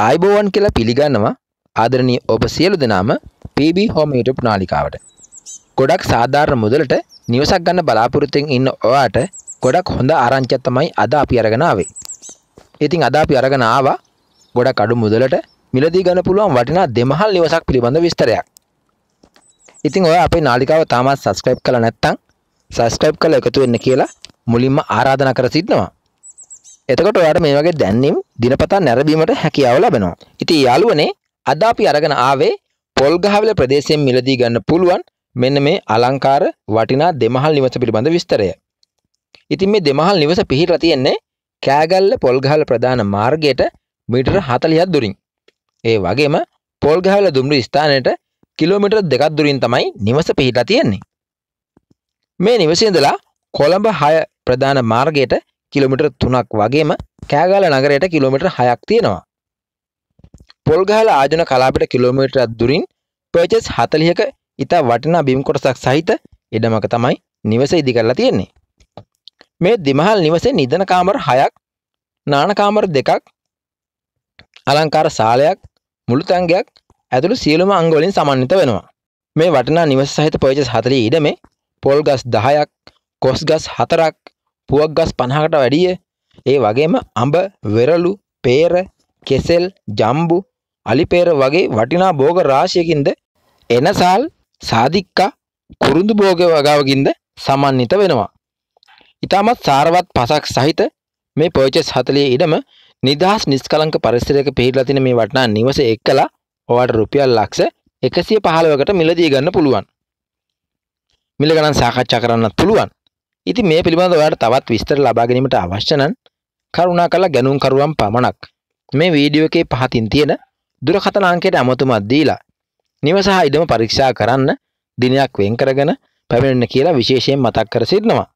ආයිබෝවන් කියලා පිළිගන්නවා ආදරණී ඔබ සියලු දෙනාම PB Home YouTube නාලිකාවට. ගොඩක් සාධාරණ මුදලට නිවසක් ගන්න බලාපොරොත්තුෙන් ඉන්න ඔයාට ගොඩක් හොඳ ආරංචියක් තමයි අද අපි අරගෙන ආවේ. ඉතින් අද අපි අරගෙන ආවා ගොඩක් අඩු මුදලට මිලදී ගන්න පුළුවන් වටිනා දෙමහල් නිවසක් පිළිබඳ විස්තරයක්. ඉතින් ඔය අපේ නාලිකාව තාමත් subscribe කළා නැත්නම් subscribe කරලා එකතු වෙන්න කියලා මුලින්ම ආරාධනා කර සිටිනවා. එතකොට ඔයාට මේ වගේ දැන්වීම් දිනපතා නැරඹීමට හැකියාව ලැබෙනවා. ඉතින් යාළුවනේ අද අපි අරගෙන ආවේ පොල්ගහවෙල ප්‍රදේශයෙන් මිලදී ගන්න පුළුවන් මෙන්න මේ අලංකාර වටිනා දෙමහල් නිවස පිළිබඳ විස්තරය. ඉතින් මේ දෙමහල් නිවස පිහිටලා තියෙන්නේ කෑගල්ල පොල්ගහල ප්‍රධාන මාර්ගයට මීටර 40ක් දුරින්. ඒ වගේම පොල්ගහවල දුම්රිය ස්ථානයට කිලෝමීටර් දෙකක් දුරින් තමයි නිවස පිහිටලා තියෙන්නේ. මේ නිවසේ ඉඳලා කොළඹ 6 ප්‍රධාන මාර්ගයට කිලමිට තුනක් වගේම කෑගල නගරයට කිලෝමිට හයක් තියෙනවා. පොල්ගහල ආජන කලාපට කිලෝමිට දුරින් පර්චස් හතලියක ඉතා වටිනා බිම්කොටසක් සහිත එඩමක තමයි නිවස ඉදි කරලා තියෙන්නේ. මේ දෙමහල් නිවසේ නිදන කාමර හයක් නානකාමර දෙකක් අලංකාර සාලයක් මුළු තැන්ගයක් ඇතුළු සියලුම අංගවලින් සමන්විත වෙනවා. මේ වටනා නිවස සහිත පොයචස් හතරී ඉඩමේ පොල්ගස් දහයක් කොස්ගස් හතරක් පුවක් ගස් පණහකට වැඩිය ඒ වගේම අඹ වෙරලු පේර කෙසෙල් ජම්බු අලිපේර වගේ වටිනා භෝග රාශයකින්ද එනසාල් සාධික්කා කුරුඳු භෝග වගාවකින්ද සමන්විත වෙනවා. ඉතාමත් සාරවත් පසක් සහිත මේ පොයිචස් හතලිය ඉඩම නිදහස් නිස්කලංක පරිසරයක පිහිටලා තියෙන මේ වටිනා නිවස එක්කලා ඔයාලට රුපියල් ලක්ෂ 115කට මිලදී ගන්න පුළුවන්. මිල ගණන් සාකච්ඡා කරන්නත් පුළුවන්. ඉති මේ පිළිබඳ ඔයාට තවත් විස්තර ලබා ගැනීමට අවශ්‍ය නම් කරුණා කරලා ගැනුම්කරුවන් පමණක් මේ වීඩියෝ එකේ පහතින් තියෙන දුරකථන අංකයට අමතුමක් දීලා නිවස හා ඉඩම පරීක්ෂා කරන්න දිනයක් වෙන් කරගෙන පැමිණෙන්න කියලා විශේෂයෙන් මතක් කර සිටිනවා.